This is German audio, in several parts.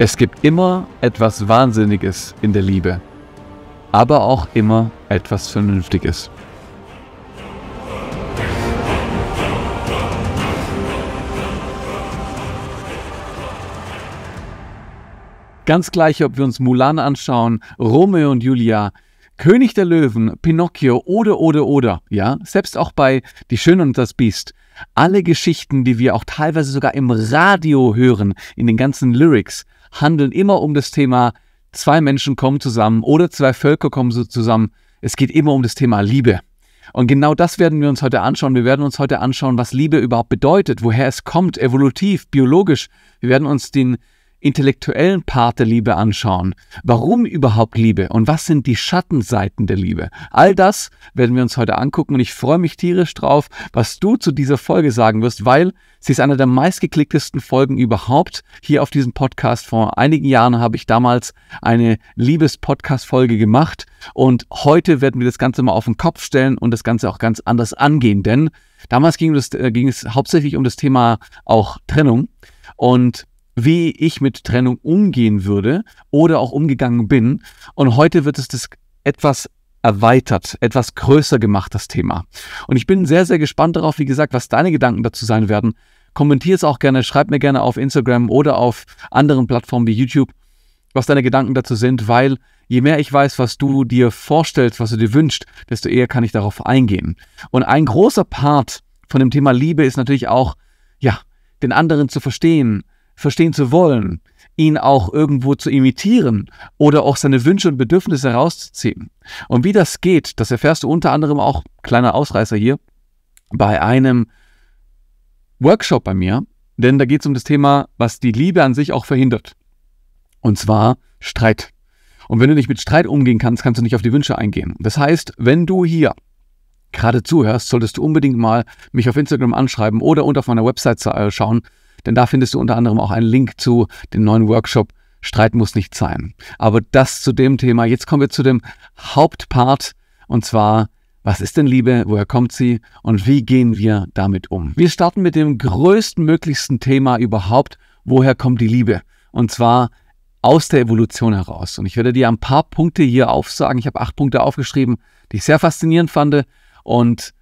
Es gibt immer etwas Wahnsinniges in der Liebe, aber auch immer etwas Vernünftiges. Ganz gleich, ob wir uns Mulan anschauen, Romeo und Julia, König der Löwen, Pinocchio oder oder oder, ja, selbst auch bei Die Schöne und das Biest. Alle Geschichten, die wir auch teilweise sogar im Radio hören, in den ganzen Lyrics, handeln immer um das Thema, zwei Menschen kommen zusammen oder zwei Völker kommen so zusammen. Es geht immer um das Thema Liebe. Und genau das werden wir uns heute anschauen. Wir werden uns heute anschauen, was Liebe überhaupt bedeutet, woher es kommt, evolutiv, biologisch. Wir werden uns den intellektuellen Part der Liebe anschauen. Warum überhaupt Liebe und was sind die Schattenseiten der Liebe? All das werden wir uns heute angucken und ich freue mich tierisch drauf, was du zu dieser Folge sagen wirst, weil sie ist eine der meistgeklicktesten Folgen überhaupt hier auf diesem Podcast. Vor einigen Jahren habe ich damals eine Liebes-Podcast-Folge gemacht und heute werden wir das Ganze mal auf den Kopf stellen und das Ganze auch ganz anders angehen, denn damals ging, das, äh, ging es hauptsächlich um das Thema auch Trennung und wie ich mit Trennung umgehen würde oder auch umgegangen bin. Und heute wird es das etwas erweitert, etwas größer gemacht, das Thema. Und ich bin sehr, sehr gespannt darauf, wie gesagt, was deine Gedanken dazu sein werden. Kommentier es auch gerne, schreib mir gerne auf Instagram oder auf anderen Plattformen wie YouTube, was deine Gedanken dazu sind, weil je mehr ich weiß, was du dir vorstellst, was du dir wünschst, desto eher kann ich darauf eingehen. Und ein großer Part von dem Thema Liebe ist natürlich auch, ja, den anderen zu verstehen, verstehen zu wollen, ihn auch irgendwo zu imitieren oder auch seine Wünsche und Bedürfnisse herauszuziehen. Und wie das geht, das erfährst du unter anderem auch, kleiner Ausreißer hier, bei einem Workshop bei mir, denn da geht es um das Thema, was die Liebe an sich auch verhindert. Und zwar Streit. Und wenn du nicht mit Streit umgehen kannst, kannst du nicht auf die Wünsche eingehen. Das heißt, wenn du hier gerade zuhörst, solltest du unbedingt mal mich auf Instagram anschreiben oder unter auf meiner Website äh, schauen, denn da findest du unter anderem auch einen Link zu dem neuen Workshop Streit muss nicht sein. Aber das zu dem Thema. Jetzt kommen wir zu dem Hauptpart und zwar, was ist denn Liebe, woher kommt sie und wie gehen wir damit um? Wir starten mit dem größtmöglichsten Thema überhaupt, woher kommt die Liebe? Und zwar aus der Evolution heraus. Und ich werde dir ein paar Punkte hier aufsagen. Ich habe acht Punkte aufgeschrieben, die ich sehr faszinierend fand. Und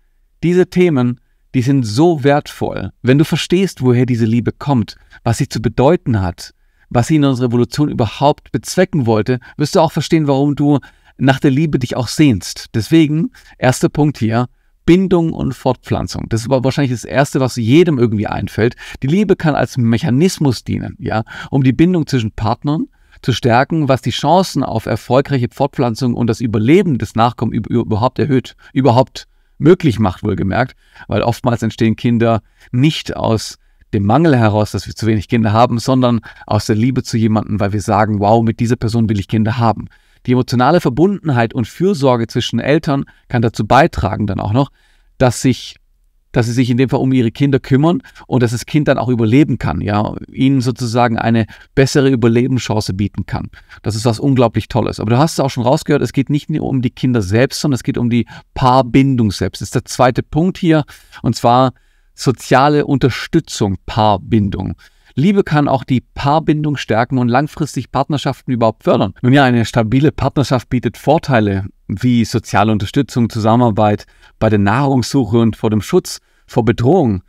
diese Themen die sind so wertvoll. Wenn du verstehst, woher diese Liebe kommt, was sie zu bedeuten hat, was sie in unserer Revolution überhaupt bezwecken wollte, wirst du auch verstehen, warum du nach der Liebe dich auch sehnst. Deswegen, erster Punkt hier, Bindung und Fortpflanzung. Das ist wahrscheinlich das Erste, was jedem irgendwie einfällt. Die Liebe kann als Mechanismus dienen, ja, um die Bindung zwischen Partnern zu stärken, was die Chancen auf erfolgreiche Fortpflanzung und das Überleben des Nachkommens überhaupt erhöht. Überhaupt möglich macht, wohlgemerkt, weil oftmals entstehen Kinder nicht aus dem Mangel heraus, dass wir zu wenig Kinder haben, sondern aus der Liebe zu jemandem, weil wir sagen, wow, mit dieser Person will ich Kinder haben. Die emotionale Verbundenheit und Fürsorge zwischen Eltern kann dazu beitragen dann auch noch, dass sich dass sie sich in dem Fall um ihre Kinder kümmern und dass das Kind dann auch überleben kann, ja, ihnen sozusagen eine bessere Überlebenschance bieten kann. Das ist was unglaublich Tolles. Aber du hast es auch schon rausgehört, es geht nicht nur um die Kinder selbst, sondern es geht um die Paarbindung selbst. Das ist der zweite Punkt hier und zwar soziale Unterstützung, Paarbindung. Liebe kann auch die Paarbindung stärken und langfristig Partnerschaften überhaupt fördern. Nun ja, eine stabile Partnerschaft bietet Vorteile wie soziale Unterstützung, Zusammenarbeit bei der Nahrungssuche und vor dem Schutz vor Bedrohung.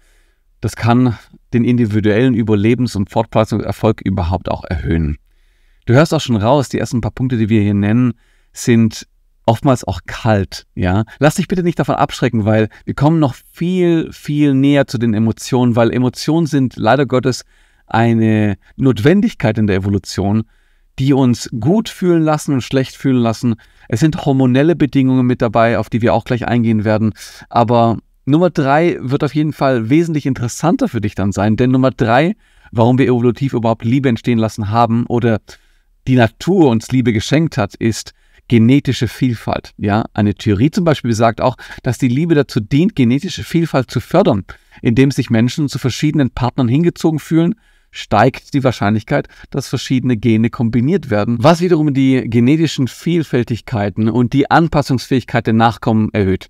Das kann den individuellen Überlebens- und Fortpflanzungserfolg überhaupt auch erhöhen. Du hörst auch schon raus, die ersten paar Punkte, die wir hier nennen, sind oftmals auch kalt, ja. Lass dich bitte nicht davon abschrecken, weil wir kommen noch viel, viel näher zu den Emotionen, weil Emotionen sind leider Gottes eine Notwendigkeit in der Evolution, die uns gut fühlen lassen und schlecht fühlen lassen. Es sind hormonelle Bedingungen mit dabei, auf die wir auch gleich eingehen werden. Aber Nummer drei wird auf jeden Fall wesentlich interessanter für dich dann sein, denn Nummer drei, warum wir evolutiv überhaupt Liebe entstehen lassen haben oder die Natur uns Liebe geschenkt hat, ist genetische Vielfalt. Ja, eine Theorie zum Beispiel besagt auch, dass die Liebe dazu dient, genetische Vielfalt zu fördern, indem sich Menschen zu verschiedenen Partnern hingezogen fühlen steigt die Wahrscheinlichkeit, dass verschiedene Gene kombiniert werden, was wiederum die genetischen Vielfältigkeiten und die Anpassungsfähigkeit der Nachkommen erhöht.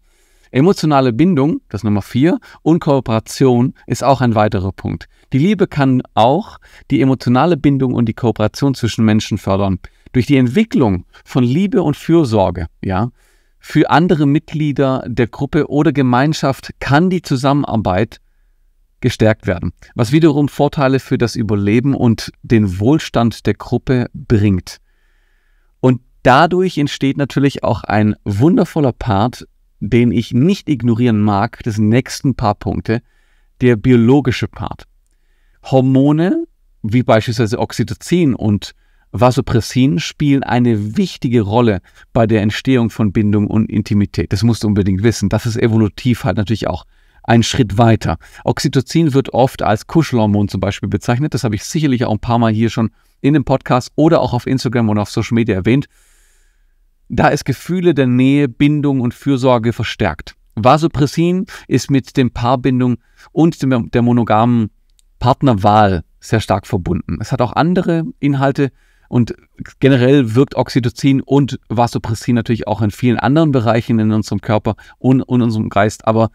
Emotionale Bindung, das Nummer 4, und Kooperation ist auch ein weiterer Punkt. Die Liebe kann auch die emotionale Bindung und die Kooperation zwischen Menschen fördern. Durch die Entwicklung von Liebe und Fürsorge, ja, für andere Mitglieder der Gruppe oder Gemeinschaft kann die Zusammenarbeit gestärkt werden, was wiederum Vorteile für das Überleben und den Wohlstand der Gruppe bringt. Und dadurch entsteht natürlich auch ein wundervoller Part, den ich nicht ignorieren mag, des nächsten paar Punkte, der biologische Part. Hormone wie beispielsweise Oxytocin und Vasopressin spielen eine wichtige Rolle bei der Entstehung von Bindung und Intimität. Das musst du unbedingt wissen. Das ist evolutiv halt natürlich auch einen Schritt weiter. Oxytocin wird oft als Kuschelhormon zum Beispiel bezeichnet. Das habe ich sicherlich auch ein paar Mal hier schon in dem Podcast oder auch auf Instagram und auf Social Media erwähnt. Da ist Gefühle der Nähe, Bindung und Fürsorge verstärkt. Vasopressin ist mit dem Paarbindung und dem, der monogamen Partnerwahl sehr stark verbunden. Es hat auch andere Inhalte und generell wirkt Oxytocin und Vasopressin natürlich auch in vielen anderen Bereichen in unserem Körper und in unserem Geist. Aber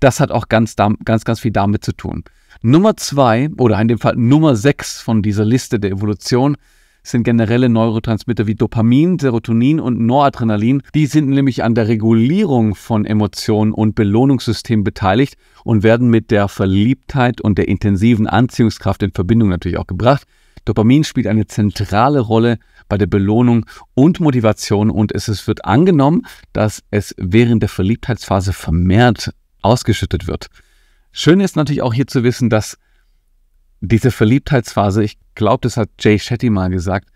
das hat auch ganz, ganz, ganz viel damit zu tun. Nummer zwei, oder in dem Fall Nummer sechs von dieser Liste der Evolution, sind generelle Neurotransmitter wie Dopamin, Serotonin und Noradrenalin. Die sind nämlich an der Regulierung von Emotionen und Belohnungssystemen beteiligt und werden mit der Verliebtheit und der intensiven Anziehungskraft in Verbindung natürlich auch gebracht. Dopamin spielt eine zentrale Rolle bei der Belohnung und Motivation und es, es wird angenommen, dass es während der Verliebtheitsphase vermehrt ausgeschüttet wird. Schön ist natürlich auch hier zu wissen, dass diese Verliebtheitsphase, ich glaube, das hat Jay Shetty mal gesagt,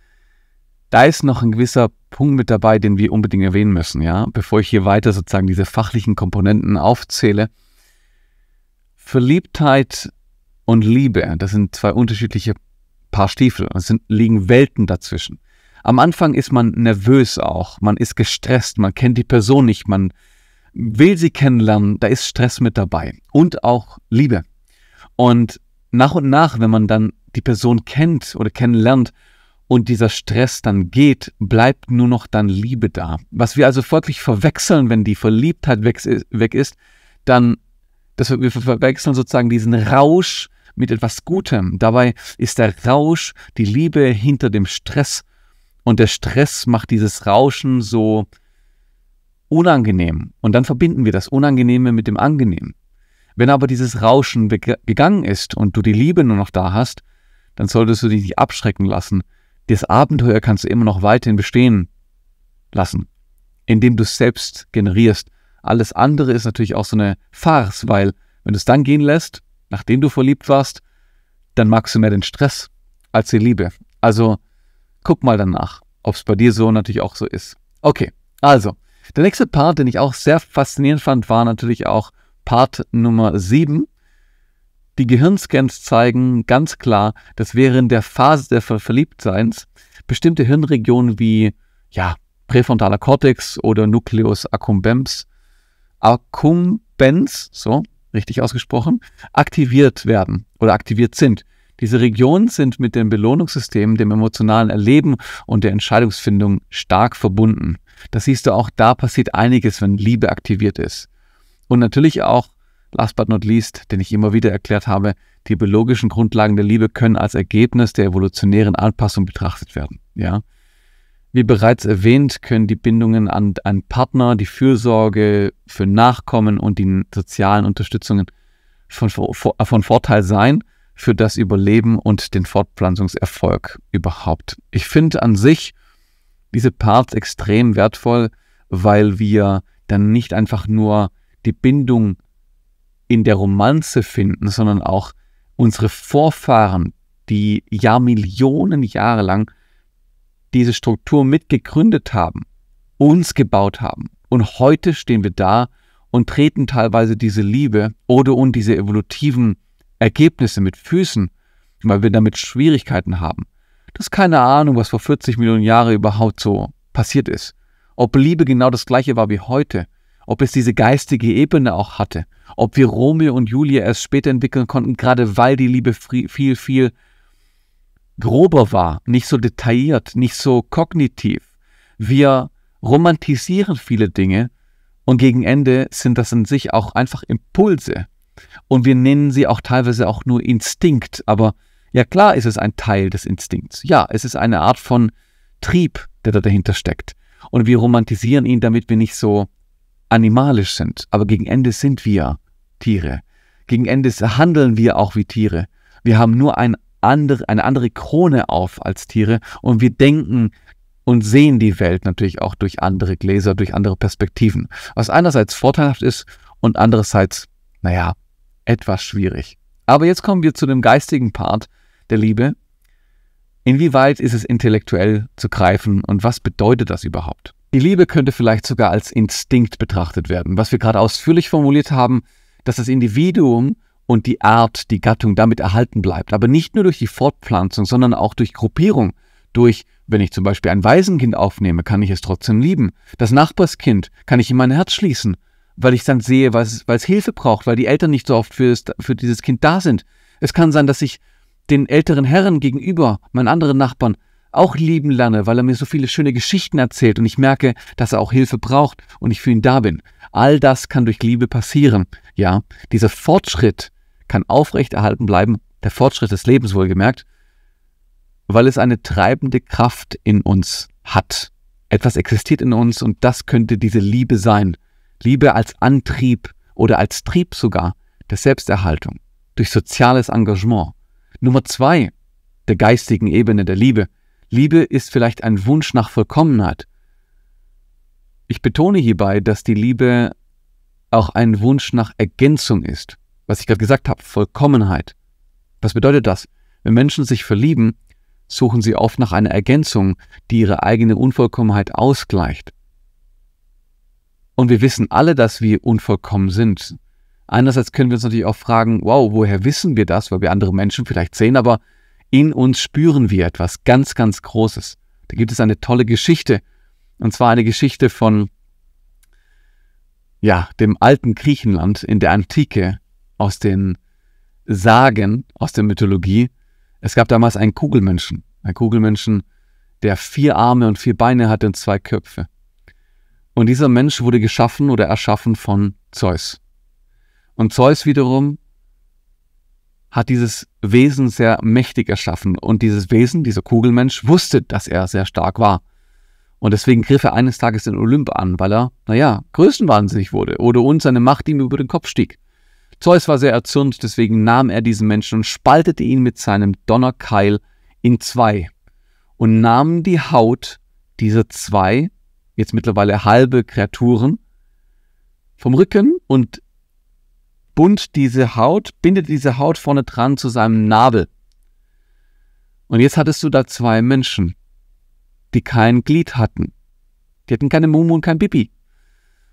da ist noch ein gewisser Punkt mit dabei, den wir unbedingt erwähnen müssen, ja, bevor ich hier weiter sozusagen diese fachlichen Komponenten aufzähle. Verliebtheit und Liebe, das sind zwei unterschiedliche Paar Stiefel, es sind, liegen Welten dazwischen. Am Anfang ist man nervös auch, man ist gestresst, man kennt die Person nicht, man will sie kennenlernen, da ist Stress mit dabei und auch Liebe. Und nach und nach, wenn man dann die Person kennt oder kennenlernt und dieser Stress dann geht, bleibt nur noch dann Liebe da. Was wir also folglich verwechseln, wenn die Verliebtheit weg ist, dann, dass wir, wir verwechseln sozusagen diesen Rausch mit etwas Gutem. Dabei ist der Rausch die Liebe hinter dem Stress. Und der Stress macht dieses Rauschen so unangenehm. Und dann verbinden wir das Unangenehme mit dem Angenehmen. Wenn aber dieses Rauschen gegangen ist und du die Liebe nur noch da hast, dann solltest du dich nicht abschrecken lassen. Das Abenteuer kannst du immer noch weiterhin bestehen lassen, indem du es selbst generierst. Alles andere ist natürlich auch so eine Farce, weil wenn du es dann gehen lässt, nachdem du verliebt warst, dann magst du mehr den Stress als die Liebe. Also guck mal danach, ob es bei dir so natürlich auch so ist. Okay, also der nächste Part, den ich auch sehr faszinierend fand, war natürlich auch Part Nummer 7. Die Gehirnscans zeigen ganz klar, dass während der Phase des Ver Verliebtseins bestimmte Hirnregionen wie ja, präfrontaler Cortex oder Nucleus accumbens, accumbens, so richtig ausgesprochen, aktiviert werden oder aktiviert sind. Diese Regionen sind mit dem Belohnungssystem, dem emotionalen Erleben und der Entscheidungsfindung stark verbunden. Das siehst du auch, da passiert einiges, wenn Liebe aktiviert ist. Und natürlich auch, last but not least, den ich immer wieder erklärt habe, die biologischen Grundlagen der Liebe können als Ergebnis der evolutionären Anpassung betrachtet werden. Ja? Wie bereits erwähnt, können die Bindungen an einen Partner, die Fürsorge für Nachkommen und die sozialen Unterstützungen von, von Vorteil sein für das Überleben und den Fortpflanzungserfolg überhaupt. Ich finde an sich diese Parts extrem wertvoll, weil wir dann nicht einfach nur die Bindung in der Romanze finden, sondern auch unsere Vorfahren, die ja Millionen Jahre lang diese Struktur mitgegründet haben, uns gebaut haben. Und heute stehen wir da und treten teilweise diese Liebe oder und diese evolutiven Ergebnisse mit Füßen, weil wir damit Schwierigkeiten haben. Du keine Ahnung, was vor 40 Millionen Jahren überhaupt so passiert ist. Ob Liebe genau das gleiche war wie heute. Ob es diese geistige Ebene auch hatte. Ob wir Romeo und Julia erst später entwickeln konnten, gerade weil die Liebe viel, viel grober war, nicht so detailliert, nicht so kognitiv. Wir romantisieren viele Dinge und gegen Ende sind das in sich auch einfach Impulse. Und wir nennen sie auch teilweise auch nur Instinkt, aber ja klar ist es ein Teil des Instinkts. Ja, es ist eine Art von Trieb, der da dahinter steckt. Und wir romantisieren ihn, damit wir nicht so animalisch sind. Aber gegen Ende sind wir Tiere. Gegen Ende handeln wir auch wie Tiere. Wir haben nur ein andere, eine andere Krone auf als Tiere und wir denken und sehen die Welt natürlich auch durch andere Gläser, durch andere Perspektiven. Was einerseits vorteilhaft ist und andererseits, naja, etwas schwierig. Aber jetzt kommen wir zu dem geistigen Part, der Liebe? Inwieweit ist es intellektuell zu greifen und was bedeutet das überhaupt? Die Liebe könnte vielleicht sogar als Instinkt betrachtet werden, was wir gerade ausführlich formuliert haben, dass das Individuum und die Art, die Gattung damit erhalten bleibt, aber nicht nur durch die Fortpflanzung, sondern auch durch Gruppierung, durch wenn ich zum Beispiel ein Waisenkind aufnehme, kann ich es trotzdem lieben. Das Nachbarskind kann ich in mein Herz schließen, weil ich dann sehe, weil es, Hilfe braucht, weil die Eltern nicht so oft für, es, für dieses Kind da sind. Es kann sein, dass ich den älteren Herren gegenüber, meinen anderen Nachbarn, auch lieben lerne, weil er mir so viele schöne Geschichten erzählt und ich merke, dass er auch Hilfe braucht und ich für ihn da bin. All das kann durch Liebe passieren. Ja, dieser Fortschritt kann aufrechterhalten bleiben, der Fortschritt des Lebens wohlgemerkt, weil es eine treibende Kraft in uns hat. Etwas existiert in uns und das könnte diese Liebe sein. Liebe als Antrieb oder als Trieb sogar der Selbsterhaltung, durch soziales Engagement, Nummer zwei, der geistigen Ebene der Liebe. Liebe ist vielleicht ein Wunsch nach Vollkommenheit. Ich betone hierbei, dass die Liebe auch ein Wunsch nach Ergänzung ist. Was ich gerade gesagt habe, Vollkommenheit. Was bedeutet das? Wenn Menschen sich verlieben, suchen sie oft nach einer Ergänzung, die ihre eigene Unvollkommenheit ausgleicht. Und wir wissen alle, dass wir unvollkommen sind. Andererseits können wir uns natürlich auch fragen, wow, woher wissen wir das? Weil wir andere Menschen vielleicht sehen, aber in uns spüren wir etwas ganz, ganz Großes. Da gibt es eine tolle Geschichte. Und zwar eine Geschichte von, ja, dem alten Griechenland in der Antike aus den Sagen, aus der Mythologie. Es gab damals einen Kugelmenschen. Ein Kugelmenschen, der vier Arme und vier Beine hatte und zwei Köpfe. Und dieser Mensch wurde geschaffen oder erschaffen von Zeus. Und Zeus wiederum hat dieses Wesen sehr mächtig erschaffen. Und dieses Wesen, dieser Kugelmensch, wusste, dass er sehr stark war. Und deswegen griff er eines Tages den Olymp an, weil er, naja, größenwahnsinnig wurde oder uns seine Macht ihm über den Kopf stieg. Zeus war sehr erzürnt, deswegen nahm er diesen Menschen und spaltete ihn mit seinem Donnerkeil in zwei und nahm die Haut dieser zwei, jetzt mittlerweile halbe Kreaturen, vom Rücken und bunt diese Haut, bindet diese Haut vorne dran zu seinem Nabel. Und jetzt hattest du da zwei Menschen, die kein Glied hatten. Die hatten keine Mumu und kein Bibi.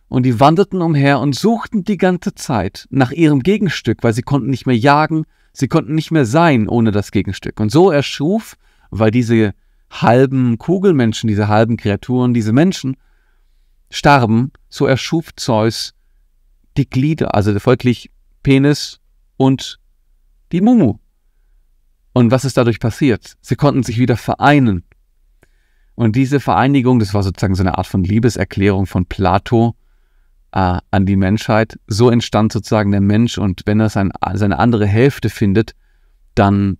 Und die wanderten umher und suchten die ganze Zeit nach ihrem Gegenstück, weil sie konnten nicht mehr jagen, sie konnten nicht mehr sein ohne das Gegenstück. Und so erschuf, weil diese halben Kugelmenschen, diese halben Kreaturen, diese Menschen starben, so erschuf Zeus die Glieder, also folglich Penis und die Mumu. Und was ist dadurch passiert? Sie konnten sich wieder vereinen. Und diese Vereinigung, das war sozusagen so eine Art von Liebeserklärung von Plato äh, an die Menschheit. So entstand sozusagen der Mensch und wenn er sein, seine andere Hälfte findet, dann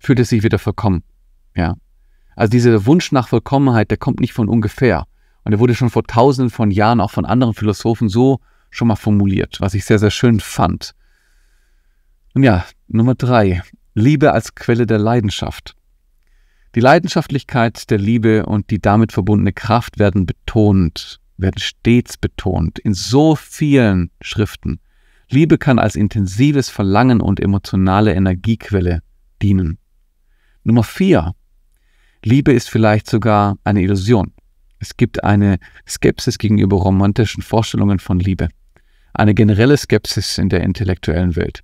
fühlt er sich wieder vollkommen. Ja. Also dieser Wunsch nach Vollkommenheit, der kommt nicht von ungefähr. Und der wurde schon vor tausenden von Jahren auch von anderen Philosophen so schon mal formuliert, was ich sehr, sehr schön fand. Und ja, Nummer drei. Liebe als Quelle der Leidenschaft. Die Leidenschaftlichkeit der Liebe und die damit verbundene Kraft werden betont, werden stets betont in so vielen Schriften. Liebe kann als intensives Verlangen und emotionale Energiequelle dienen. Nummer vier: Liebe ist vielleicht sogar eine Illusion. Es gibt eine Skepsis gegenüber romantischen Vorstellungen von Liebe. Eine generelle Skepsis in der intellektuellen Welt.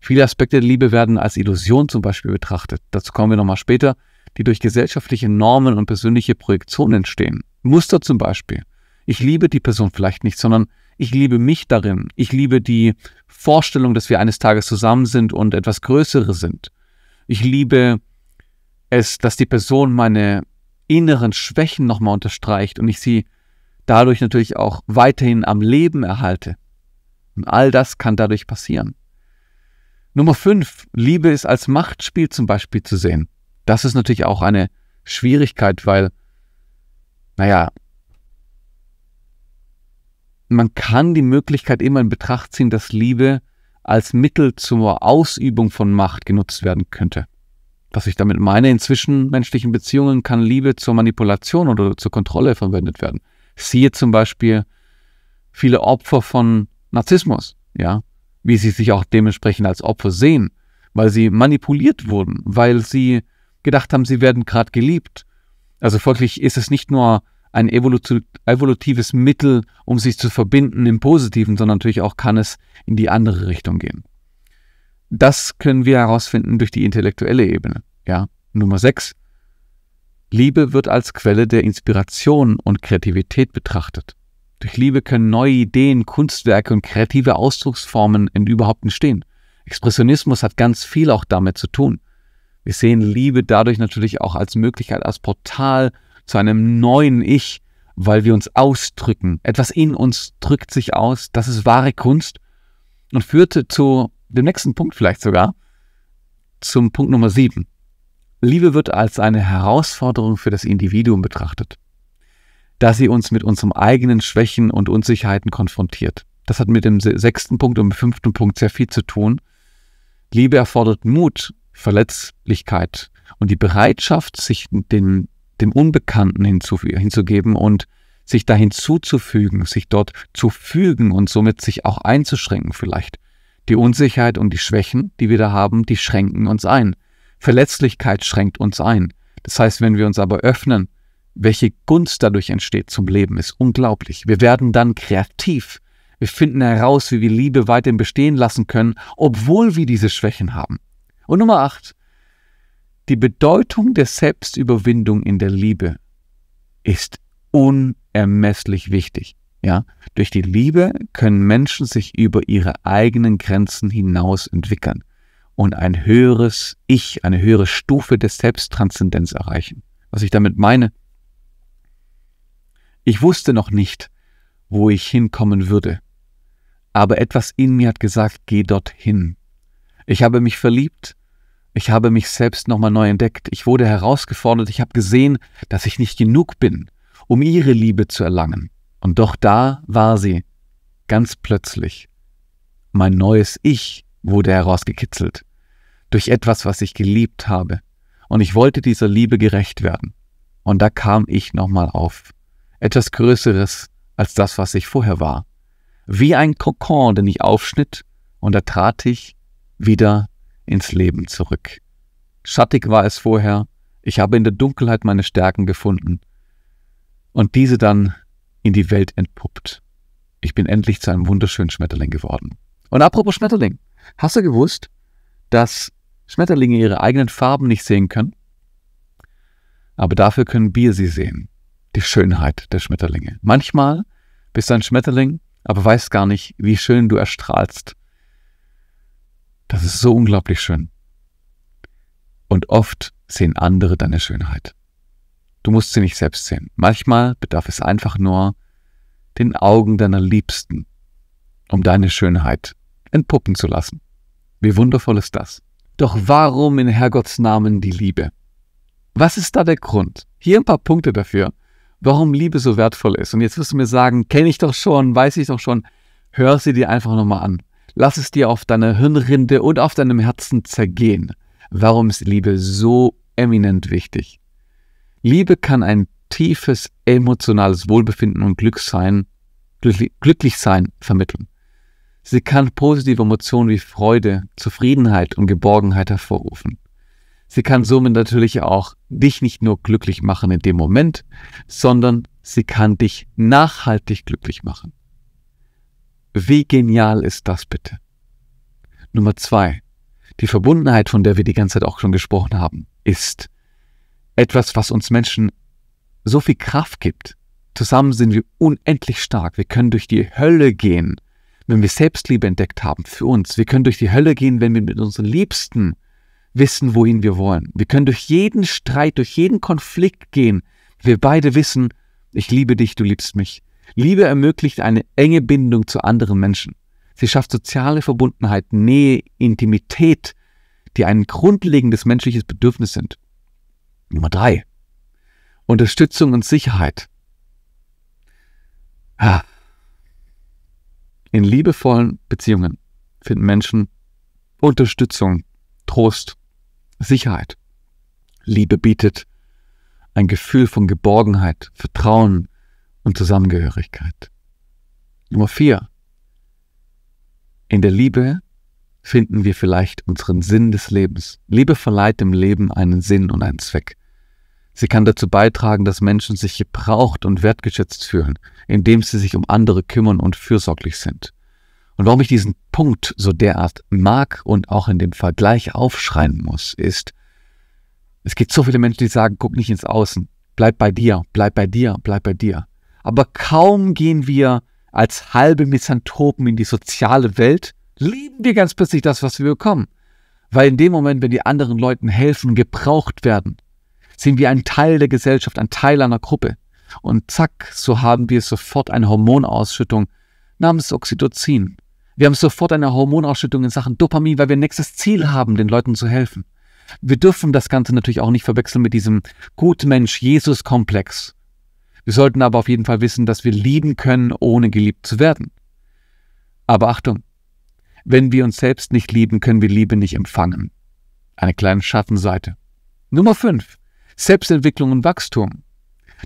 Viele Aspekte der Liebe werden als Illusion zum Beispiel betrachtet. Dazu kommen wir nochmal später, die durch gesellschaftliche Normen und persönliche Projektionen entstehen. Muster zum Beispiel. Ich liebe die Person vielleicht nicht, sondern ich liebe mich darin. Ich liebe die Vorstellung, dass wir eines Tages zusammen sind und etwas Größeres sind. Ich liebe es, dass die Person meine inneren Schwächen nochmal unterstreicht und ich sie dadurch natürlich auch weiterhin am Leben erhalte. Und all das kann dadurch passieren. Nummer fünf: Liebe ist als Machtspiel zum Beispiel zu sehen. Das ist natürlich auch eine Schwierigkeit, weil, naja, man kann die Möglichkeit immer in Betracht ziehen, dass Liebe als Mittel zur Ausübung von Macht genutzt werden könnte. Was ich damit meine, in zwischenmenschlichen Beziehungen kann Liebe zur Manipulation oder zur Kontrolle verwendet werden. Siehe zum Beispiel viele Opfer von Narzissmus, ja, wie sie sich auch dementsprechend als Opfer sehen, weil sie manipuliert wurden, weil sie gedacht haben, sie werden gerade geliebt. Also folglich ist es nicht nur ein evolutives Mittel, um sich zu verbinden im Positiven, sondern natürlich auch kann es in die andere Richtung gehen. Das können wir herausfinden durch die intellektuelle Ebene. Ja? Nummer 6. Liebe wird als Quelle der Inspiration und Kreativität betrachtet. Durch Liebe können neue Ideen, Kunstwerke und kreative Ausdrucksformen überhaupt entstehen. Expressionismus hat ganz viel auch damit zu tun. Wir sehen Liebe dadurch natürlich auch als Möglichkeit, als Portal zu einem neuen Ich, weil wir uns ausdrücken. Etwas in uns drückt sich aus, das ist wahre Kunst und führte zu dem nächsten Punkt vielleicht sogar, zum Punkt Nummer 7. Liebe wird als eine Herausforderung für das Individuum betrachtet, da sie uns mit unseren eigenen Schwächen und Unsicherheiten konfrontiert. Das hat mit dem sechsten Punkt und dem fünften Punkt sehr viel zu tun. Liebe erfordert Mut, Verletzlichkeit und die Bereitschaft, sich den, dem Unbekannten hinzugeben und sich dahin zuzufügen, sich dort zu fügen und somit sich auch einzuschränken vielleicht. Die Unsicherheit und die Schwächen, die wir da haben, die schränken uns ein. Verletzlichkeit schränkt uns ein. Das heißt, wenn wir uns aber öffnen, welche Gunst dadurch entsteht zum Leben, ist unglaublich. Wir werden dann kreativ. Wir finden heraus, wie wir Liebe weiterhin bestehen lassen können, obwohl wir diese Schwächen haben. Und Nummer acht: Die Bedeutung der Selbstüberwindung in der Liebe ist unermesslich wichtig. Ja, durch die Liebe können Menschen sich über ihre eigenen Grenzen hinaus entwickeln und ein höheres Ich, eine höhere Stufe der Selbsttranszendenz erreichen. Was ich damit meine, ich wusste noch nicht, wo ich hinkommen würde, aber etwas in mir hat gesagt, geh dorthin. Ich habe mich verliebt, ich habe mich selbst nochmal neu entdeckt, ich wurde herausgefordert, ich habe gesehen, dass ich nicht genug bin, um ihre Liebe zu erlangen. Und doch da war sie, ganz plötzlich. Mein neues Ich wurde herausgekitzelt, durch etwas, was ich geliebt habe. Und ich wollte dieser Liebe gerecht werden. Und da kam ich nochmal auf. Etwas Größeres als das, was ich vorher war. Wie ein Kokon, den ich aufschnitt, und da trat ich wieder ins Leben zurück. Schattig war es vorher, ich habe in der Dunkelheit meine Stärken gefunden. Und diese dann in die Welt entpuppt. Ich bin endlich zu einem wunderschönen Schmetterling geworden. Und apropos Schmetterling, hast du gewusst, dass Schmetterlinge ihre eigenen Farben nicht sehen können? Aber dafür können wir sie sehen. Die Schönheit der Schmetterlinge. Manchmal bist du ein Schmetterling, aber weißt gar nicht, wie schön du erstrahlst. Das ist so unglaublich schön. Und oft sehen andere deine Schönheit. Du musst sie nicht selbst sehen. Manchmal bedarf es einfach nur den Augen deiner Liebsten, um deine Schönheit entpuppen zu lassen. Wie wundervoll ist das? Doch warum in Herrgotts Namen die Liebe? Was ist da der Grund? Hier ein paar Punkte dafür, warum Liebe so wertvoll ist. Und jetzt wirst du mir sagen, kenne ich doch schon, weiß ich doch schon. Hör sie dir einfach nochmal an. Lass es dir auf deiner Hirnrinde und auf deinem Herzen zergehen. Warum ist Liebe so eminent wichtig? Liebe kann ein tiefes emotionales Wohlbefinden und Glück sein, glücklich sein vermitteln. Sie kann positive Emotionen wie Freude, Zufriedenheit und Geborgenheit hervorrufen. Sie kann somit natürlich auch dich nicht nur glücklich machen in dem Moment, sondern sie kann dich nachhaltig glücklich machen. Wie genial ist das bitte? Nummer zwei. Die Verbundenheit, von der wir die ganze Zeit auch schon gesprochen haben, ist etwas, was uns Menschen so viel Kraft gibt. Zusammen sind wir unendlich stark. Wir können durch die Hölle gehen, wenn wir Selbstliebe entdeckt haben für uns. Wir können durch die Hölle gehen, wenn wir mit unseren Liebsten wissen, wohin wir wollen. Wir können durch jeden Streit, durch jeden Konflikt gehen. Wir beide wissen, ich liebe dich, du liebst mich. Liebe ermöglicht eine enge Bindung zu anderen Menschen. Sie schafft soziale Verbundenheit, Nähe, Intimität, die ein grundlegendes menschliches Bedürfnis sind. Nummer drei. Unterstützung und Sicherheit. In liebevollen Beziehungen finden Menschen Unterstützung, Trost, Sicherheit. Liebe bietet ein Gefühl von Geborgenheit, Vertrauen und Zusammengehörigkeit. Nummer vier. In der Liebe finden wir vielleicht unseren Sinn des Lebens. Liebe verleiht dem Leben einen Sinn und einen Zweck. Sie kann dazu beitragen, dass Menschen sich gebraucht und wertgeschätzt fühlen, indem sie sich um andere kümmern und fürsorglich sind. Und warum ich diesen Punkt so derart mag und auch in dem Vergleich aufschreien muss, ist, es gibt so viele Menschen, die sagen, guck nicht ins Außen, bleib bei dir, bleib bei dir, bleib bei dir. Aber kaum gehen wir als halbe Misanthropen in die soziale Welt, lieben wir ganz plötzlich das, was wir bekommen. Weil in dem Moment, wenn die anderen Leuten helfen, gebraucht werden, sind wir ein Teil der Gesellschaft, ein Teil einer Gruppe. Und zack, so haben wir sofort eine Hormonausschüttung namens Oxytocin. Wir haben sofort eine Hormonausschüttung in Sachen Dopamin, weil wir ein nächstes Ziel haben, den Leuten zu helfen. Wir dürfen das Ganze natürlich auch nicht verwechseln mit diesem Gutmensch-Jesus-Komplex. Wir sollten aber auf jeden Fall wissen, dass wir lieben können, ohne geliebt zu werden. Aber Achtung, wenn wir uns selbst nicht lieben, können wir Liebe nicht empfangen. Eine kleine Schattenseite. Nummer 5. Selbstentwicklung und Wachstum.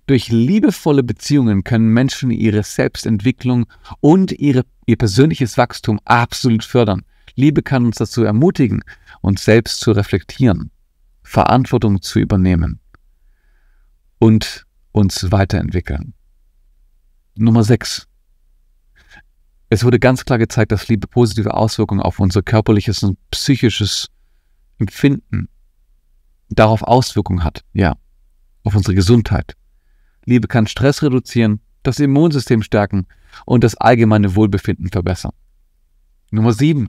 Durch liebevolle Beziehungen können Menschen ihre Selbstentwicklung und ihre, ihr persönliches Wachstum absolut fördern. Liebe kann uns dazu ermutigen, uns selbst zu reflektieren, Verantwortung zu übernehmen und uns weiterentwickeln. Nummer 6. Es wurde ganz klar gezeigt, dass Liebe positive Auswirkungen auf unser körperliches und psychisches Empfinden darauf Auswirkungen hat, ja, auf unsere Gesundheit. Liebe kann Stress reduzieren, das Immunsystem stärken und das allgemeine Wohlbefinden verbessern. Nummer 7.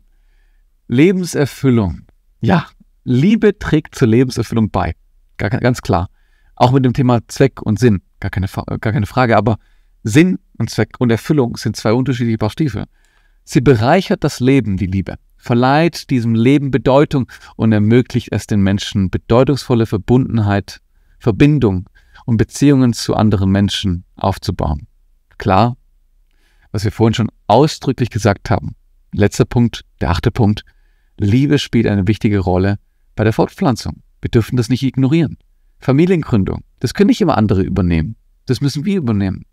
Lebenserfüllung. Ja, Liebe trägt zur Lebenserfüllung bei. Gar, ganz klar. Auch mit dem Thema Zweck und Sinn. Gar keine, gar keine Frage. Aber Sinn und Zweck und Erfüllung sind zwei unterschiedliche Paar Stiefel. Sie bereichert das Leben, die Liebe verleiht diesem Leben Bedeutung und ermöglicht es den Menschen, bedeutungsvolle Verbundenheit, Verbindung und Beziehungen zu anderen Menschen aufzubauen. Klar, was wir vorhin schon ausdrücklich gesagt haben. Letzter Punkt, der achte Punkt. Liebe spielt eine wichtige Rolle bei der Fortpflanzung. Wir dürfen das nicht ignorieren. Familiengründung, das können nicht immer andere übernehmen. Das müssen wir übernehmen.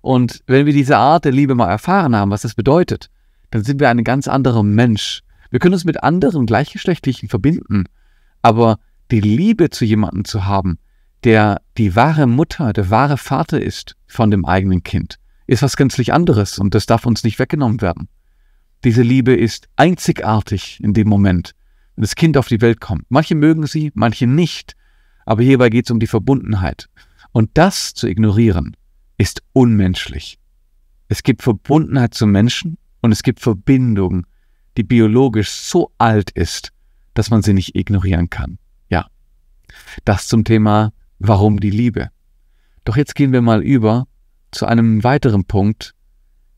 Und wenn wir diese Art der Liebe mal erfahren haben, was das bedeutet, dann sind wir ein ganz anderer Mensch. Wir können uns mit anderen Gleichgeschlechtlichen verbinden, aber die Liebe zu jemandem zu haben, der die wahre Mutter, der wahre Vater ist von dem eigenen Kind, ist was gänzlich anderes und das darf uns nicht weggenommen werden. Diese Liebe ist einzigartig in dem Moment, wenn das Kind auf die Welt kommt. Manche mögen sie, manche nicht, aber hierbei geht es um die Verbundenheit. Und das zu ignorieren, ist unmenschlich. Es gibt Verbundenheit zu Menschen und es gibt Verbindungen, die biologisch so alt ist, dass man sie nicht ignorieren kann. Ja, das zum Thema, warum die Liebe. Doch jetzt gehen wir mal über zu einem weiteren Punkt,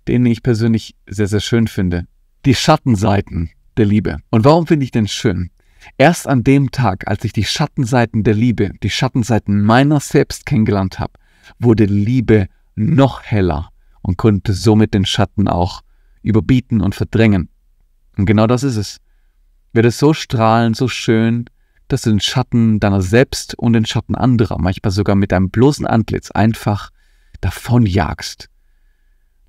den ich persönlich sehr, sehr schön finde. Die Schattenseiten der Liebe. Und warum finde ich denn schön? Erst an dem Tag, als ich die Schattenseiten der Liebe, die Schattenseiten meiner selbst kennengelernt habe, wurde Liebe noch heller und konnte somit den Schatten auch überbieten und verdrängen. Und genau das ist es. Wird es so strahlend, so schön, dass du den Schatten deiner selbst und den Schatten anderer, manchmal sogar mit deinem bloßen Antlitz, einfach davonjagst.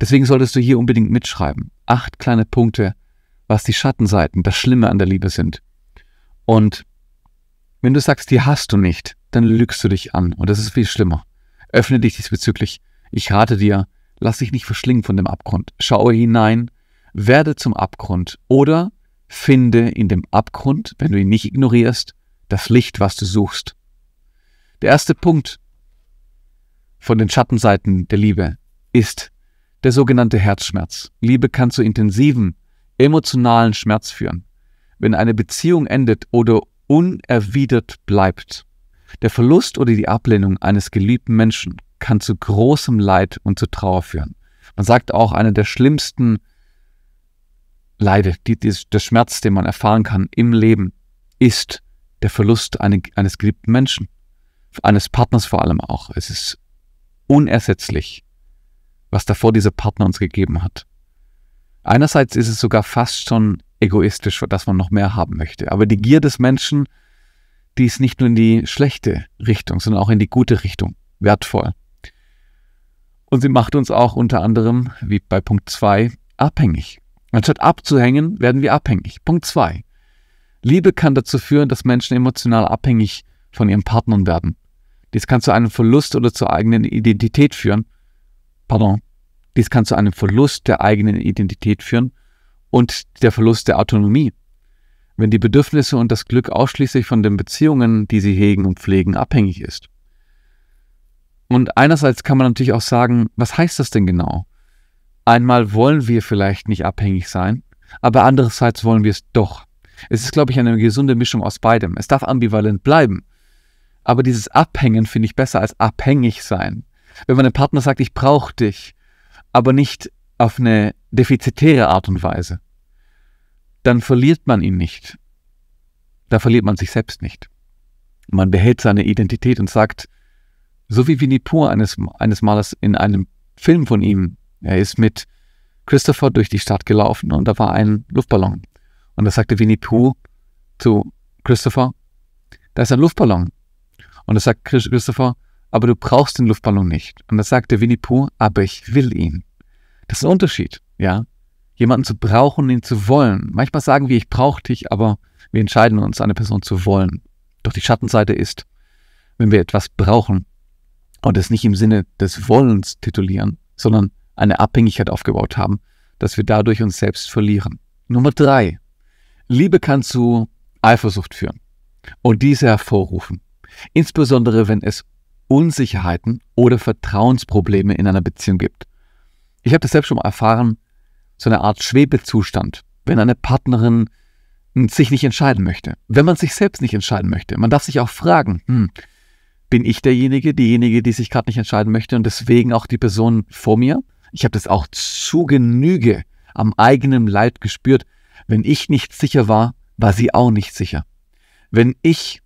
Deswegen solltest du hier unbedingt mitschreiben. Acht kleine Punkte, was die Schattenseiten, das Schlimme an der Liebe sind. Und wenn du sagst, die hast du nicht, dann lügst du dich an und das ist viel schlimmer. Öffne dich diesbezüglich. Ich rate dir, Lass dich nicht verschlingen von dem Abgrund. Schaue hinein, werde zum Abgrund oder finde in dem Abgrund, wenn du ihn nicht ignorierst, das Licht, was du suchst. Der erste Punkt von den Schattenseiten der Liebe ist der sogenannte Herzschmerz. Liebe kann zu intensiven, emotionalen Schmerz führen. Wenn eine Beziehung endet oder unerwidert bleibt, der Verlust oder die Ablehnung eines geliebten Menschen kann zu großem Leid und zu Trauer führen. Man sagt auch, eine der schlimmsten Leide, die, die, der Schmerz, den man erfahren kann im Leben, ist der Verlust eine, eines geliebten Menschen, eines Partners vor allem auch. Es ist unersetzlich, was davor dieser Partner uns gegeben hat. Einerseits ist es sogar fast schon egoistisch, dass man noch mehr haben möchte. Aber die Gier des Menschen, die ist nicht nur in die schlechte Richtung, sondern auch in die gute Richtung wertvoll. Und sie macht uns auch unter anderem, wie bei Punkt 2, abhängig. Anstatt abzuhängen, werden wir abhängig. Punkt 2. Liebe kann dazu führen, dass Menschen emotional abhängig von ihren Partnern werden. Dies kann zu einem Verlust oder zur eigenen Identität führen. Pardon. Dies kann zu einem Verlust der eigenen Identität führen und der Verlust der Autonomie. Wenn die Bedürfnisse und das Glück ausschließlich von den Beziehungen, die sie hegen und pflegen, abhängig ist. Und einerseits kann man natürlich auch sagen, was heißt das denn genau? Einmal wollen wir vielleicht nicht abhängig sein, aber andererseits wollen wir es doch. Es ist, glaube ich, eine gesunde Mischung aus beidem. Es darf ambivalent bleiben. Aber dieses Abhängen finde ich besser als abhängig sein. Wenn man dem Partner sagt, ich brauche dich, aber nicht auf eine defizitäre Art und Weise, dann verliert man ihn nicht. Da verliert man sich selbst nicht. Man behält seine Identität und sagt, so wie Winnie Pooh eines, eines Males in einem Film von ihm. Er ist mit Christopher durch die Stadt gelaufen und da war ein Luftballon. Und da sagte Winnie Pooh zu Christopher, da ist ein Luftballon. Und da sagt Christopher, aber du brauchst den Luftballon nicht. Und da sagte Winnie Pooh, aber ich will ihn. Das ist ein Unterschied, ja. Jemanden zu brauchen, ihn zu wollen. Manchmal sagen wir, ich brauche dich, aber wir entscheiden uns, eine Person zu wollen. Doch die Schattenseite ist, wenn wir etwas brauchen, und es nicht im Sinne des Wollens titulieren, sondern eine Abhängigkeit aufgebaut haben, dass wir dadurch uns selbst verlieren. Nummer drei. Liebe kann zu Eifersucht führen und diese hervorrufen, insbesondere wenn es Unsicherheiten oder Vertrauensprobleme in einer Beziehung gibt. Ich habe das selbst schon mal erfahren, so eine Art Schwebezustand, wenn eine Partnerin hm, sich nicht entscheiden möchte, wenn man sich selbst nicht entscheiden möchte. Man darf sich auch fragen, hm, bin ich derjenige, diejenige, die sich gerade nicht entscheiden möchte und deswegen auch die Person vor mir. Ich habe das auch zu Genüge am eigenen Leid gespürt. Wenn ich nicht sicher war, war sie auch nicht sicher. Wenn ich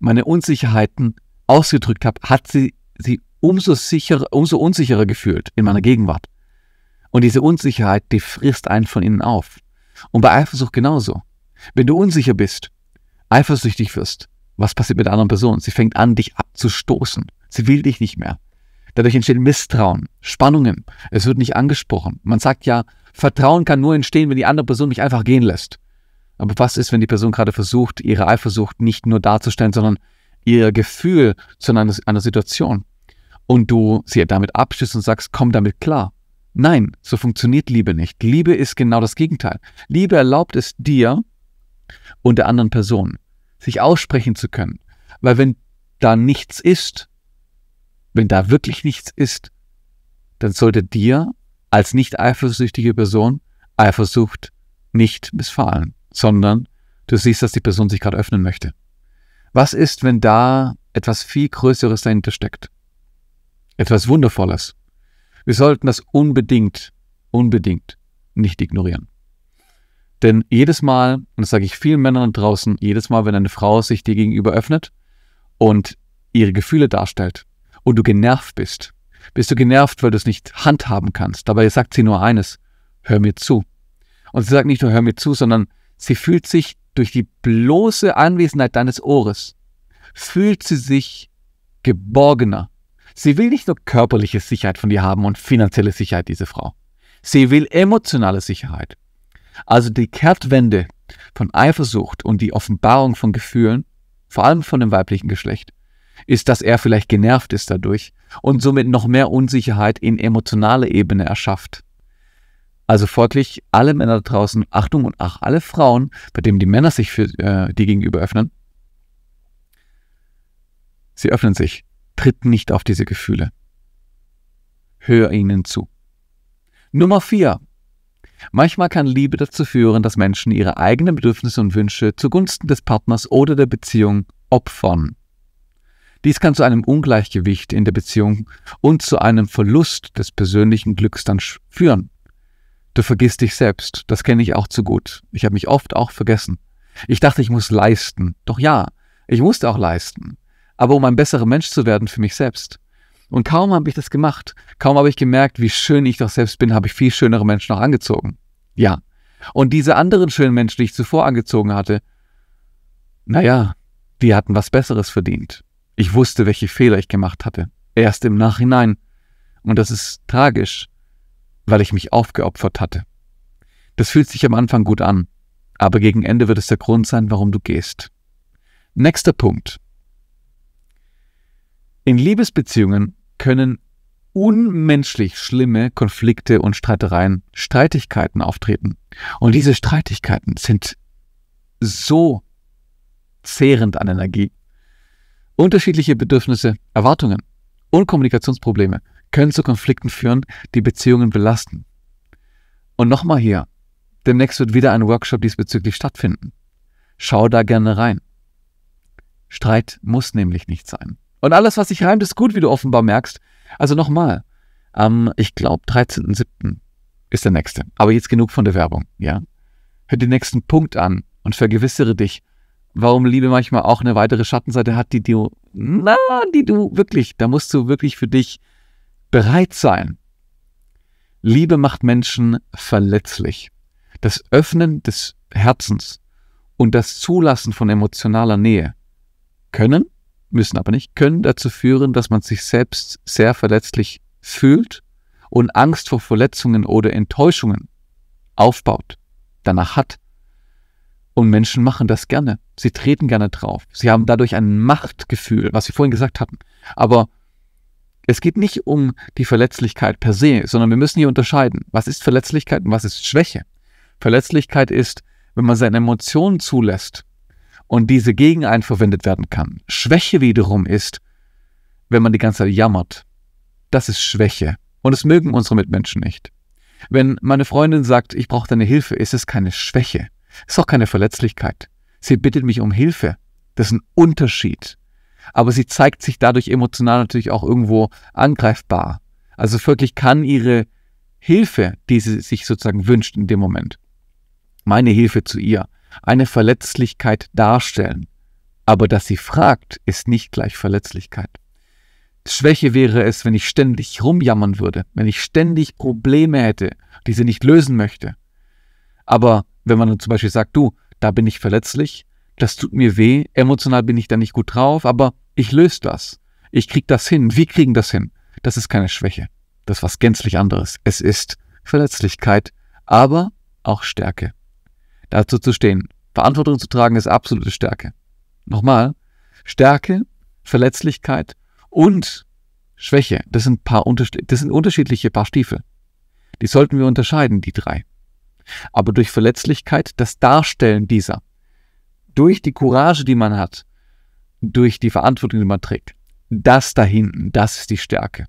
meine Unsicherheiten ausgedrückt habe, hat sie sie umso, sicherer, umso unsicherer gefühlt in meiner Gegenwart. Und diese Unsicherheit, die frisst einen von innen auf. Und bei Eifersucht genauso. Wenn du unsicher bist, eifersüchtig wirst, was passiert mit der anderen Person? Sie fängt an, dich abzustoßen. Sie will dich nicht mehr. Dadurch entstehen Misstrauen, Spannungen. Es wird nicht angesprochen. Man sagt ja, Vertrauen kann nur entstehen, wenn die andere Person mich einfach gehen lässt. Aber was ist, wenn die Person gerade versucht, ihre Eifersucht nicht nur darzustellen, sondern ihr Gefühl zu einer, einer Situation und du sie damit abschließt und sagst, komm damit klar. Nein, so funktioniert Liebe nicht. Liebe ist genau das Gegenteil. Liebe erlaubt es dir und der anderen Person, sich aussprechen zu können. Weil wenn da nichts ist, wenn da wirklich nichts ist, dann sollte dir als nicht eifersüchtige Person Eifersucht nicht missfallen, sondern du siehst, dass die Person sich gerade öffnen möchte. Was ist, wenn da etwas viel Größeres dahinter steckt? Etwas Wundervolles. Wir sollten das unbedingt, unbedingt nicht ignorieren. Denn jedes Mal, und das sage ich vielen Männern draußen, jedes Mal, wenn eine Frau sich dir gegenüber öffnet und ihre Gefühle darstellt und du genervt bist, bist du genervt, weil du es nicht handhaben kannst. Dabei sagt sie nur eines, hör mir zu. Und sie sagt nicht nur hör mir zu, sondern sie fühlt sich durch die bloße Anwesenheit deines Ohres, fühlt sie sich geborgener. Sie will nicht nur körperliche Sicherheit von dir haben und finanzielle Sicherheit, diese Frau. Sie will emotionale Sicherheit. Also die Kehrtwende von Eifersucht und die Offenbarung von Gefühlen, vor allem von dem weiblichen Geschlecht, ist, dass er vielleicht genervt ist dadurch und somit noch mehr Unsicherheit in emotionale Ebene erschafft. Also folglich alle Männer da draußen, Achtung und ach, alle Frauen, bei denen die Männer sich für äh, die gegenüber öffnen, sie öffnen sich, tritt nicht auf diese Gefühle. Hör ihnen zu. Nummer vier: Manchmal kann Liebe dazu führen, dass Menschen ihre eigenen Bedürfnisse und Wünsche zugunsten des Partners oder der Beziehung opfern. Dies kann zu einem Ungleichgewicht in der Beziehung und zu einem Verlust des persönlichen Glücks dann führen. Du vergisst dich selbst, das kenne ich auch zu gut. Ich habe mich oft auch vergessen. Ich dachte, ich muss leisten. Doch ja, ich musste auch leisten. Aber um ein besserer Mensch zu werden für mich selbst. Und kaum habe ich das gemacht, kaum habe ich gemerkt, wie schön ich doch selbst bin, habe ich viel schönere Menschen noch angezogen. Ja. Und diese anderen schönen Menschen, die ich zuvor angezogen hatte, naja, die hatten was Besseres verdient. Ich wusste, welche Fehler ich gemacht hatte. Erst im Nachhinein. Und das ist tragisch, weil ich mich aufgeopfert hatte. Das fühlt sich am Anfang gut an, aber gegen Ende wird es der Grund sein, warum du gehst. Nächster Punkt. In Liebesbeziehungen können unmenschlich schlimme Konflikte und Streitereien, Streitigkeiten auftreten. Und diese Streitigkeiten sind so zehrend an Energie. Unterschiedliche Bedürfnisse, Erwartungen und Kommunikationsprobleme können zu Konflikten führen, die Beziehungen belasten. Und nochmal hier, demnächst wird wieder ein Workshop diesbezüglich stattfinden. Schau da gerne rein. Streit muss nämlich nicht sein. Und alles, was sich reimt, ist gut, wie du offenbar merkst. Also nochmal, ähm, ich glaube, 13.07. ist der nächste. Aber jetzt genug von der Werbung, ja? Hör den nächsten Punkt an und vergewissere dich, warum Liebe manchmal auch eine weitere Schattenseite hat, die du, na, die du wirklich, da musst du wirklich für dich bereit sein. Liebe macht Menschen verletzlich. Das Öffnen des Herzens und das Zulassen von emotionaler Nähe können müssen aber nicht, können dazu führen, dass man sich selbst sehr verletzlich fühlt und Angst vor Verletzungen oder Enttäuschungen aufbaut, danach hat. Und Menschen machen das gerne. Sie treten gerne drauf. Sie haben dadurch ein Machtgefühl, was wir vorhin gesagt hatten. Aber es geht nicht um die Verletzlichkeit per se, sondern wir müssen hier unterscheiden. Was ist Verletzlichkeit und was ist Schwäche? Verletzlichkeit ist, wenn man seine Emotionen zulässt und diese gegen einen verwendet werden kann. Schwäche wiederum ist, wenn man die ganze Zeit jammert. Das ist Schwäche. Und das mögen unsere Mitmenschen nicht. Wenn meine Freundin sagt, ich brauche deine Hilfe, ist es keine Schwäche. Ist auch keine Verletzlichkeit. Sie bittet mich um Hilfe. Das ist ein Unterschied. Aber sie zeigt sich dadurch emotional natürlich auch irgendwo angreifbar. Also wirklich kann ihre Hilfe, die sie sich sozusagen wünscht in dem Moment, meine Hilfe zu ihr, eine Verletzlichkeit darstellen. Aber dass sie fragt, ist nicht gleich Verletzlichkeit. Schwäche wäre es, wenn ich ständig rumjammern würde, wenn ich ständig Probleme hätte, die sie nicht lösen möchte. Aber wenn man zum Beispiel sagt, du, da bin ich verletzlich, das tut mir weh, emotional bin ich da nicht gut drauf, aber ich löse das. Ich krieg das hin. Wir kriegen das hin. Das ist keine Schwäche. Das ist was gänzlich anderes. Es ist Verletzlichkeit, aber auch Stärke dazu zu stehen. Verantwortung zu tragen ist absolute Stärke. Nochmal, Stärke, Verletzlichkeit und Schwäche, das sind, paar Unters das sind unterschiedliche Paar Stiefel. Die sollten wir unterscheiden, die drei. Aber durch Verletzlichkeit, das Darstellen dieser, durch die Courage, die man hat, durch die Verantwortung, die man trägt, das da hinten, das ist die Stärke.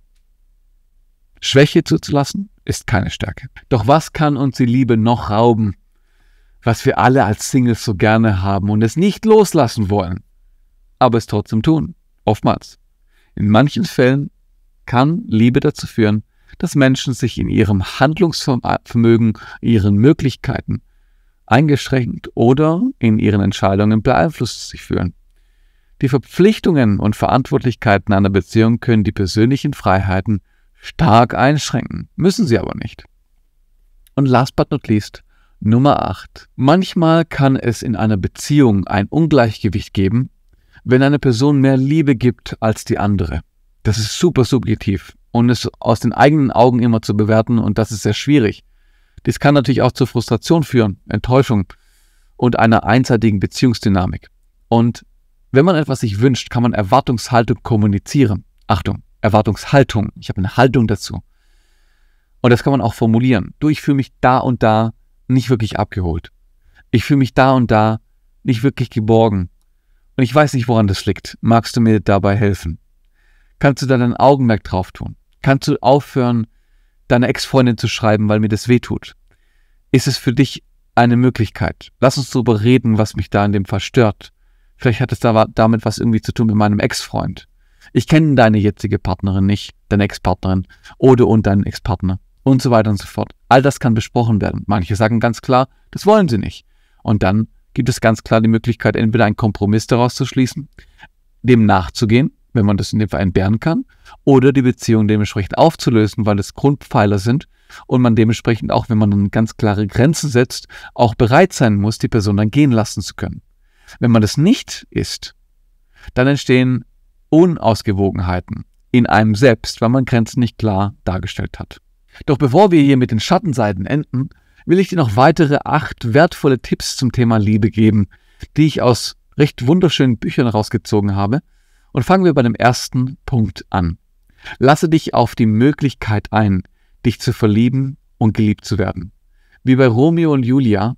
Schwäche zuzulassen ist keine Stärke. Doch was kann uns die Liebe noch rauben? was wir alle als Singles so gerne haben und es nicht loslassen wollen, aber es trotzdem tun. Oftmals. In manchen Fällen kann Liebe dazu führen, dass Menschen sich in ihrem Handlungsvermögen, ihren Möglichkeiten eingeschränkt oder in ihren Entscheidungen beeinflusst sich fühlen. Die Verpflichtungen und Verantwortlichkeiten einer Beziehung können die persönlichen Freiheiten stark einschränken, müssen sie aber nicht. Und last but not least, Nummer 8. Manchmal kann es in einer Beziehung ein Ungleichgewicht geben, wenn eine Person mehr Liebe gibt als die andere. Das ist super subjektiv und es aus den eigenen Augen immer zu bewerten und das ist sehr schwierig. Dies kann natürlich auch zur Frustration führen, Enttäuschung und einer einseitigen Beziehungsdynamik. Und wenn man etwas sich wünscht, kann man Erwartungshaltung kommunizieren. Achtung, Erwartungshaltung. Ich habe eine Haltung dazu. Und das kann man auch formulieren. Du, ich fühle mich da und da nicht wirklich abgeholt. Ich fühle mich da und da nicht wirklich geborgen. Und ich weiß nicht, woran das liegt. Magst du mir dabei helfen? Kannst du da dein Augenmerk drauf tun? Kannst du aufhören, deiner Ex-Freundin zu schreiben, weil mir das weh tut? Ist es für dich eine Möglichkeit? Lass uns darüber reden, was mich da in dem Fall stört. Vielleicht hat es da damit was irgendwie zu tun mit meinem Ex-Freund. Ich kenne deine jetzige Partnerin nicht, deine Ex-Partnerin oder und deinen Ex-Partner und so weiter und so fort. All das kann besprochen werden. Manche sagen ganz klar, das wollen sie nicht. Und dann gibt es ganz klar die Möglichkeit, entweder einen Kompromiss daraus zu schließen, dem nachzugehen, wenn man das in dem Fall entbehren kann, oder die Beziehung dementsprechend aufzulösen, weil es Grundpfeiler sind und man dementsprechend auch, wenn man dann ganz klare Grenzen setzt, auch bereit sein muss, die Person dann gehen lassen zu können. Wenn man das nicht ist, dann entstehen Unausgewogenheiten in einem selbst, weil man Grenzen nicht klar dargestellt hat. Doch bevor wir hier mit den Schattenseiten enden, will ich dir noch weitere acht wertvolle Tipps zum Thema Liebe geben, die ich aus recht wunderschönen Büchern rausgezogen habe. Und fangen wir bei dem ersten Punkt an. Lasse dich auf die Möglichkeit ein, dich zu verlieben und geliebt zu werden. Wie bei Romeo und Julia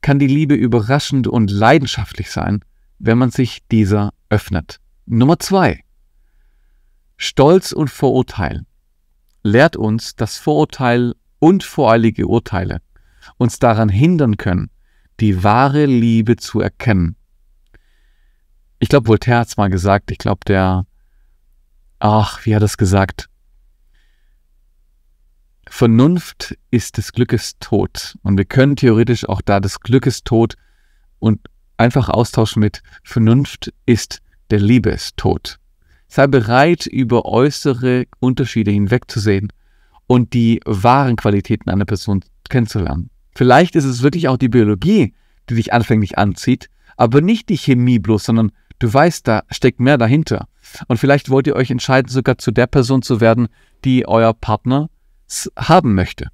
kann die Liebe überraschend und leidenschaftlich sein, wenn man sich dieser öffnet. Nummer zwei. Stolz und Vorurteil lehrt uns, dass Vorurteil und voreilige Urteile uns daran hindern können, die wahre Liebe zu erkennen. Ich glaube, Voltaire hat es mal gesagt, ich glaube, der, ach, wie hat er es gesagt? Vernunft ist des Glückes Tod. Und wir können theoretisch auch da des Glückes Tod und einfach austauschen mit Vernunft ist der Liebestod. Sei bereit, über äußere Unterschiede hinwegzusehen und die wahren Qualitäten einer Person kennenzulernen. Vielleicht ist es wirklich auch die Biologie, die dich anfänglich anzieht, aber nicht die Chemie bloß, sondern du weißt, da steckt mehr dahinter. Und vielleicht wollt ihr euch entscheiden, sogar zu der Person zu werden, die euer Partner haben möchte.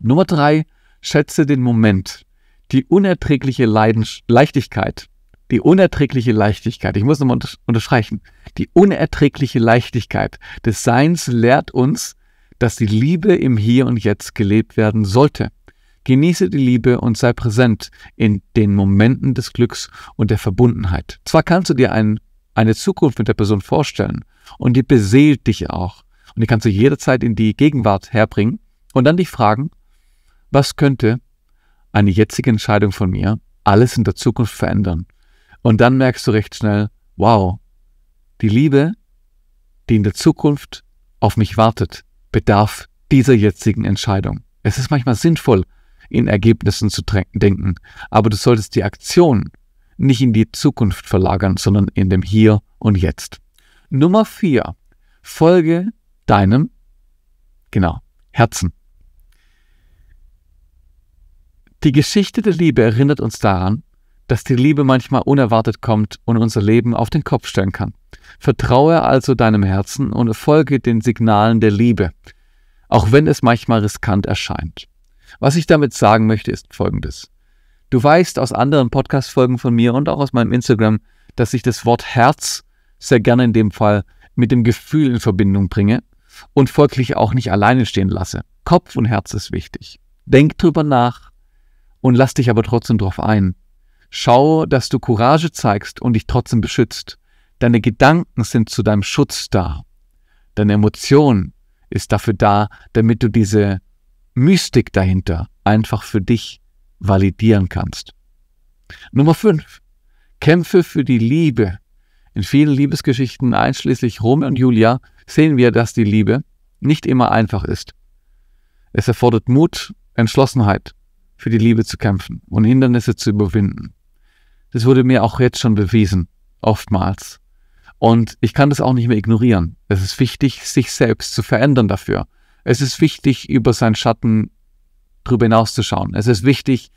Nummer drei, schätze den Moment. Die unerträgliche Leidens Leichtigkeit, die unerträgliche Leichtigkeit, ich muss nochmal unterstreichen, die unerträgliche Leichtigkeit des Seins lehrt uns, dass die Liebe im Hier und Jetzt gelebt werden sollte. Genieße die Liebe und sei präsent in den Momenten des Glücks und der Verbundenheit. Zwar kannst du dir ein, eine Zukunft mit der Person vorstellen und die beseelt dich auch und die kannst du jederzeit in die Gegenwart herbringen und dann dich fragen, was könnte eine jetzige Entscheidung von mir alles in der Zukunft verändern? Und dann merkst du recht schnell, wow, die Liebe, die in der Zukunft auf mich wartet, bedarf dieser jetzigen Entscheidung. Es ist manchmal sinnvoll, in Ergebnissen zu denken, aber du solltest die Aktion nicht in die Zukunft verlagern, sondern in dem Hier und Jetzt. Nummer vier: Folge deinem, genau, Herzen. Die Geschichte der Liebe erinnert uns daran, dass die Liebe manchmal unerwartet kommt und unser Leben auf den Kopf stellen kann. Vertraue also deinem Herzen und folge den Signalen der Liebe, auch wenn es manchmal riskant erscheint. Was ich damit sagen möchte, ist Folgendes. Du weißt aus anderen Podcast-Folgen von mir und auch aus meinem Instagram, dass ich das Wort Herz sehr gerne in dem Fall mit dem Gefühl in Verbindung bringe und folglich auch nicht alleine stehen lasse. Kopf und Herz ist wichtig. Denk drüber nach und lass dich aber trotzdem drauf ein, Schau, dass du Courage zeigst und dich trotzdem beschützt. Deine Gedanken sind zu deinem Schutz da. Deine Emotion ist dafür da, damit du diese Mystik dahinter einfach für dich validieren kannst. Nummer 5. Kämpfe für die Liebe. In vielen Liebesgeschichten, einschließlich Romeo und Julia, sehen wir, dass die Liebe nicht immer einfach ist. Es erfordert Mut, Entschlossenheit, für die Liebe zu kämpfen und Hindernisse zu überwinden. Das wurde mir auch jetzt schon bewiesen, oftmals. Und ich kann das auch nicht mehr ignorieren. Es ist wichtig, sich selbst zu verändern dafür. Es ist wichtig, über seinen Schatten drüber hinauszuschauen. Es ist wichtig,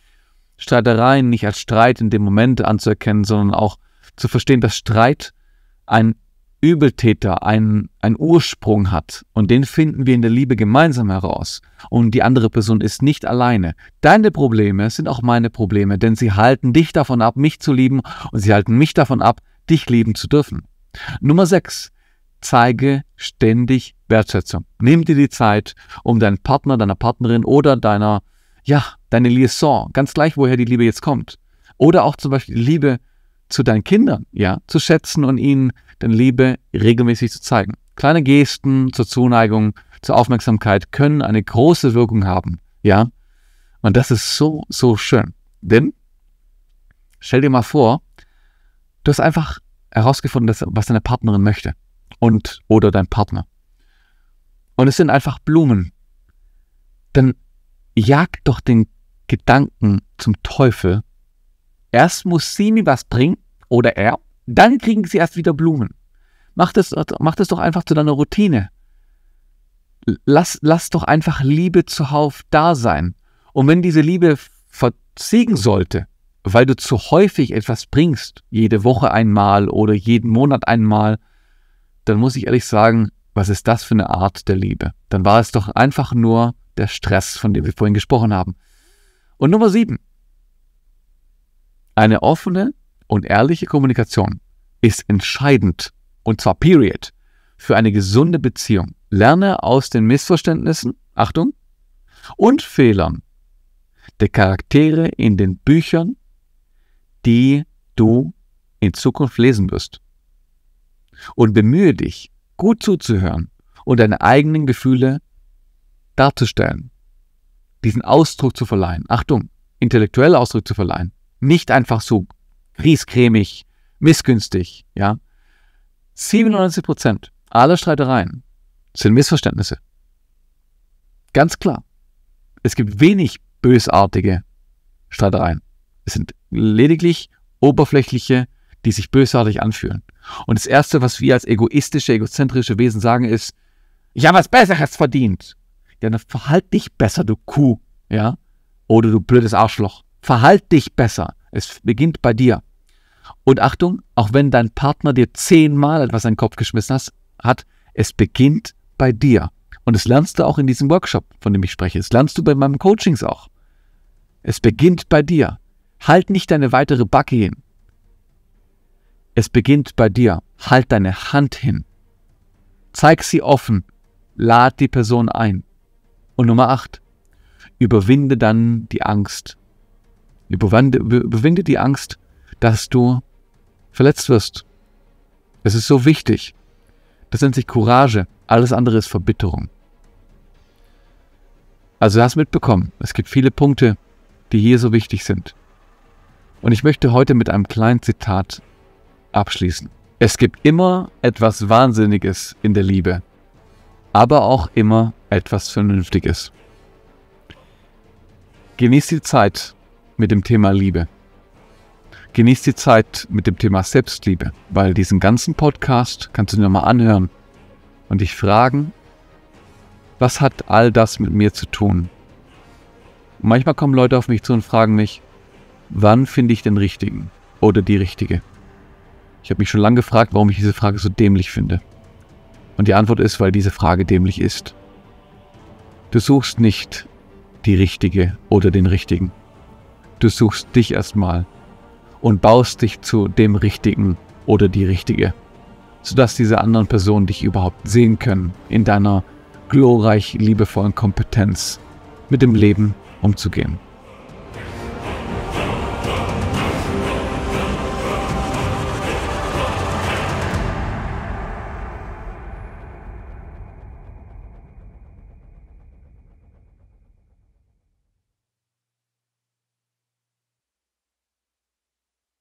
Streitereien nicht als Streit in dem Moment anzuerkennen, sondern auch zu verstehen, dass Streit ein Übeltäter einen, einen Ursprung hat und den finden wir in der Liebe gemeinsam heraus und die andere Person ist nicht alleine. Deine Probleme sind auch meine Probleme, denn sie halten dich davon ab, mich zu lieben und sie halten mich davon ab, dich lieben zu dürfen. Nummer 6. Zeige ständig Wertschätzung. Nimm dir die Zeit, um deinen Partner, deiner Partnerin oder deiner, ja, deine Liaison, ganz gleich, woher die Liebe jetzt kommt. Oder auch zum Beispiel die Liebe zu deinen Kindern, ja, zu schätzen und ihnen dann Liebe regelmäßig zu zeigen. Kleine Gesten zur Zuneigung, zur Aufmerksamkeit können eine große Wirkung haben. Ja? Und das ist so, so schön. Denn stell dir mal vor, du hast einfach herausgefunden, dass, was deine Partnerin möchte und oder dein Partner. Und es sind einfach Blumen. Dann jag doch den Gedanken zum Teufel. Erst muss sie mir was bringen oder er dann kriegen sie erst wieder Blumen. Mach das, mach das doch einfach zu deiner Routine. Lass, lass doch einfach Liebe zuhauf da sein. Und wenn diese Liebe versiegen sollte, weil du zu häufig etwas bringst, jede Woche einmal oder jeden Monat einmal, dann muss ich ehrlich sagen, was ist das für eine Art der Liebe? Dann war es doch einfach nur der Stress, von dem wir vorhin gesprochen haben. Und Nummer sieben. Eine offene und ehrliche Kommunikation ist entscheidend, und zwar period, für eine gesunde Beziehung. Lerne aus den Missverständnissen, Achtung, und Fehlern der Charaktere in den Büchern, die du in Zukunft lesen wirst. Und bemühe dich, gut zuzuhören und deine eigenen Gefühle darzustellen, diesen Ausdruck zu verleihen. Achtung, intellektuellen Ausdruck zu verleihen. Nicht einfach so fiescremig, missgünstig, ja. 97 Prozent aller Streitereien sind Missverständnisse. Ganz klar. Es gibt wenig bösartige Streitereien. Es sind lediglich oberflächliche, die sich bösartig anfühlen. Und das Erste, was wir als egoistische, egozentrische Wesen sagen, ist, ich habe was Besseres verdient. Ja, dann verhalt dich besser, du Kuh, ja. Oder du blödes Arschloch. Verhalt dich besser. Es beginnt bei dir. Und Achtung, auch wenn dein Partner dir zehnmal etwas in den Kopf geschmissen hat, es beginnt bei dir. Und das lernst du auch in diesem Workshop, von dem ich spreche. Das lernst du bei meinem Coachings auch. Es beginnt bei dir. Halt nicht deine weitere Backe hin. Es beginnt bei dir. Halt deine Hand hin. Zeig sie offen. Lad die Person ein. Und Nummer 8. Überwinde dann die Angst. Überwinde, überwinde die Angst dass du verletzt wirst. Es ist so wichtig. Das nennt sich Courage. Alles andere ist Verbitterung. Also du hast mitbekommen. Es gibt viele Punkte, die hier so wichtig sind. Und ich möchte heute mit einem kleinen Zitat abschließen. Es gibt immer etwas Wahnsinniges in der Liebe, aber auch immer etwas Vernünftiges. Genieß die Zeit mit dem Thema Liebe genieß die Zeit mit dem Thema Selbstliebe, weil diesen ganzen Podcast kannst du dir nochmal anhören und dich fragen, was hat all das mit mir zu tun? Und manchmal kommen Leute auf mich zu und fragen mich, wann finde ich den Richtigen oder die Richtige? Ich habe mich schon lange gefragt, warum ich diese Frage so dämlich finde. Und die Antwort ist, weil diese Frage dämlich ist. Du suchst nicht die Richtige oder den Richtigen. Du suchst dich erstmal und baust dich zu dem Richtigen oder die Richtige, sodass diese anderen Personen dich überhaupt sehen können in deiner glorreich liebevollen Kompetenz, mit dem Leben umzugehen.